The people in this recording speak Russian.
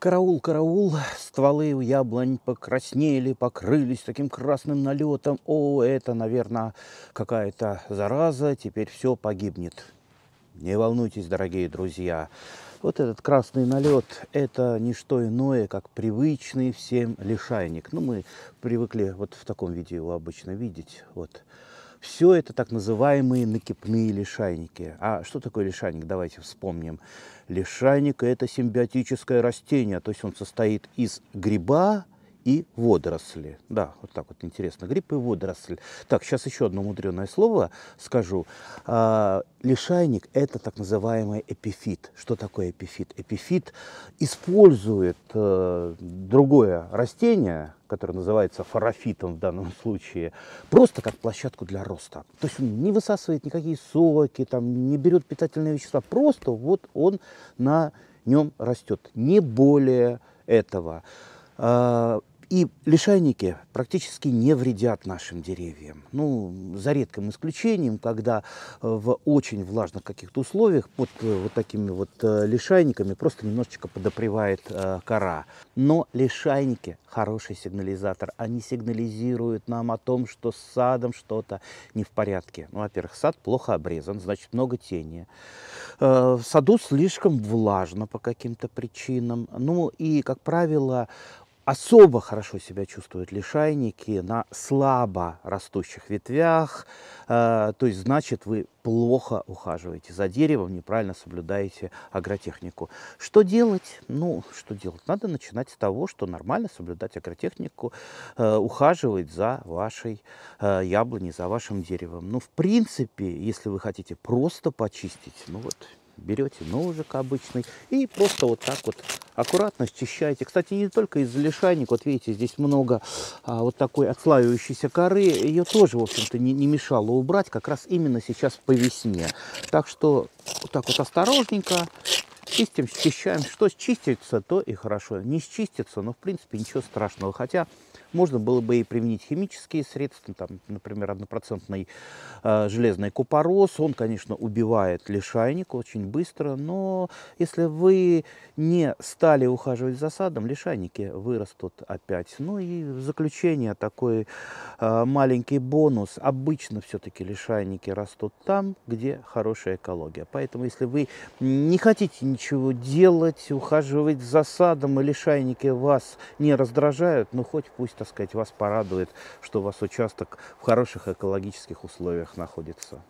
Караул, караул, стволы у яблонь покраснели, покрылись таким красным налетом. О, это, наверное, какая-то зараза, теперь все погибнет. Не волнуйтесь, дорогие друзья. Вот этот красный налет – это не что иное, как привычный всем лишайник. Ну, мы привыкли вот в таком виде его обычно видеть. Вот. Все это так называемые накипные лишайники. А что такое лишайник? Давайте вспомним. Лишайник – это симбиотическое растение, то есть он состоит из гриба, и водоросли. Да, вот так вот интересно. Гриб и водоросль. Так, сейчас еще одно мудреное слово скажу. А, лишайник – это так называемый эпифит. Что такое эпифит? Эпифит использует э, другое растение, которое называется фарафитом в данном случае, просто как площадку для роста. То есть он не высасывает никакие соки, там, не берет питательные вещества. Просто вот он на нем растет. Не более этого а, и лишайники практически не вредят нашим деревьям. Ну, за редким исключением, когда э, в очень влажных каких-то условиях под э, вот такими вот э, лишайниками просто немножечко подопревает кора. Но лишайники хороший сигнализатор. Они сигнализируют нам о том, что с садом что-то не в порядке. Ну, во-первых, сад плохо обрезан, значит, много тени. В саду слишком влажно по каким-то причинам. Ну, и, как правило, Особо хорошо себя чувствуют лишайники на слабо растущих ветвях, э, то есть значит вы плохо ухаживаете за деревом, неправильно соблюдаете агротехнику. Что делать? Ну, что делать? Надо начинать с того, что нормально соблюдать агротехнику, э, ухаживать за вашей э, яблоней, за вашим деревом. Ну, в принципе, если вы хотите просто почистить, ну вот берете ножик обычный и просто вот так вот аккуратно счищаете. Кстати, не только из лишайник, вот видите, здесь много а, вот такой отслаивающейся коры. Ее тоже, в общем-то, не, не мешало убрать как раз именно сейчас по весне. Так что вот так вот осторожненько Чистим, счищаем. Что счистится, то и хорошо. Не счистится, но в принципе ничего страшного. Хотя можно было бы и применить химические средства, там, например, однопроцентный э, железный купорос. Он, конечно, убивает лишайник очень быстро, но если вы не стали ухаживать за садом, лишайники вырастут опять. Ну и в заключение такой э, маленький бонус. Обычно все-таки лишайники растут там, где хорошая экология. Поэтому если вы не хотите ничего ничего делать, ухаживать за садом и лишайники вас не раздражают, но ну, хоть пусть, так сказать, вас порадует, что у вас участок в хороших экологических условиях находится.